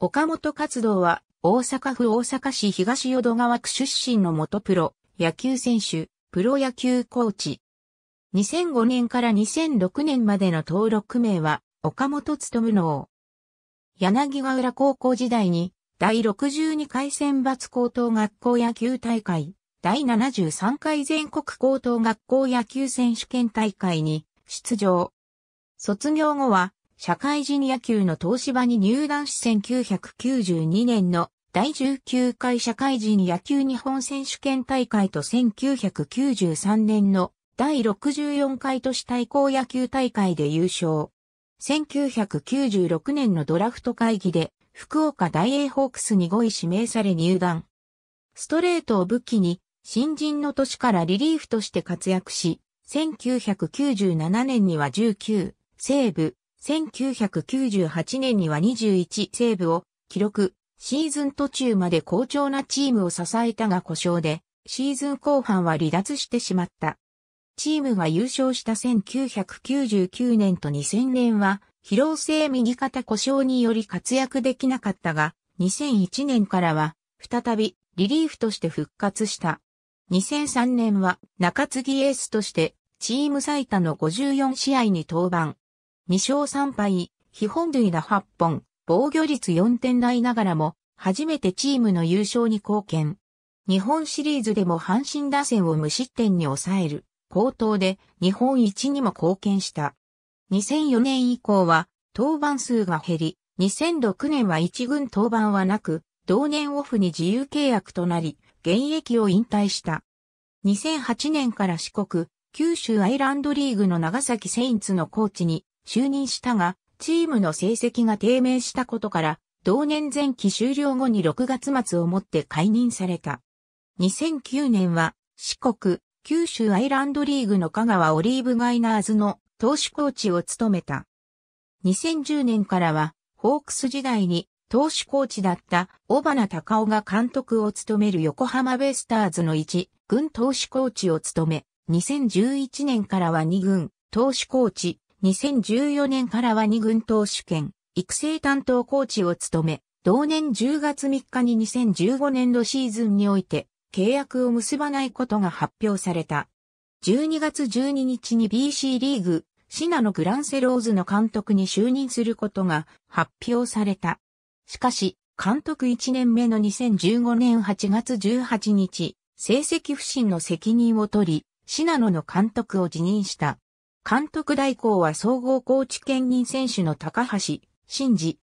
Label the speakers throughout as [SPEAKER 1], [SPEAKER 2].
[SPEAKER 1] 岡本活動は、大阪府大阪市東淀川区出身の元プロ、野球選手、プロ野球コーチ。2005年から2006年までの登録名は、岡本の能。柳ヶ浦高校時代に、第62回選抜高等学校野球大会、第73回全国高等学校野球選手権大会に出場。卒業後は社会人野球の東芝に入団し1992年の第19回社会人野球日本選手権大会と1993年の第64回都市対抗野球大会で優勝。1996年のドラフト会議で福岡大英ホークスに5位指名され入団。ストレートを武器に新人の年からリリーフとして活躍し、1997年には19、西部、1998年には21セーブを記録、シーズン途中まで好調なチームを支えたが故障で、シーズン後半は離脱してしまった。チームが優勝した1999年と2000年は、疲労性右肩故障により活躍できなかったが、2001年からは、再びリリーフとして復活した。2003年は中継ぎエースとして、チーム最多の54試合に登板。2勝3敗、基本塁打8本、防御率4点台ながらも、初めてチームの優勝に貢献。日本シリーズでも阪神打線を無失点に抑える、高等で日本一にも貢献した。2004年以降は、登板数が減り、2006年は一軍登板はなく、同年オフに自由契約となり、現役を引退した。2008年から四国、九州アイランドリーグの長崎セインツのコーチに就任したが、チームの成績が低迷したことから、同年前期終了後に6月末をもって解任された。2009年は、四国、九州アイランドリーグの香川オリーブガイナーズの投手コーチを務めた。2010年からは、ホークス時代に投手コーチだった小花隆夫が監督を務める横浜ベイスターズの1軍投手コーチを務め、2011年からは2軍投手コーチ、2014年からは2軍投手兼育成担当コーチを務め、同年10月3日に2015年度シーズンにおいて契約を結ばないことが発表された。12月12日に BC リーグ、シナのグランセローズの監督に就任することが発表された。しかし、監督1年目の2015年8月18日、成績不振の責任を取り、シナノの監督を辞任した。監督代行は総合コーチ兼任選手の高橋、真二。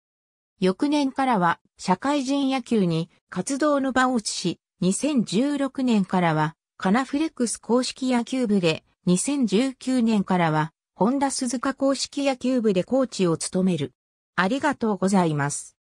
[SPEAKER 1] 翌年からは社会人野球に活動の場を移し、2016年からはカナフレックス公式野球部で、2019年からはホンダ鈴鹿公式野球部でコーチを務める。ありがとうございます。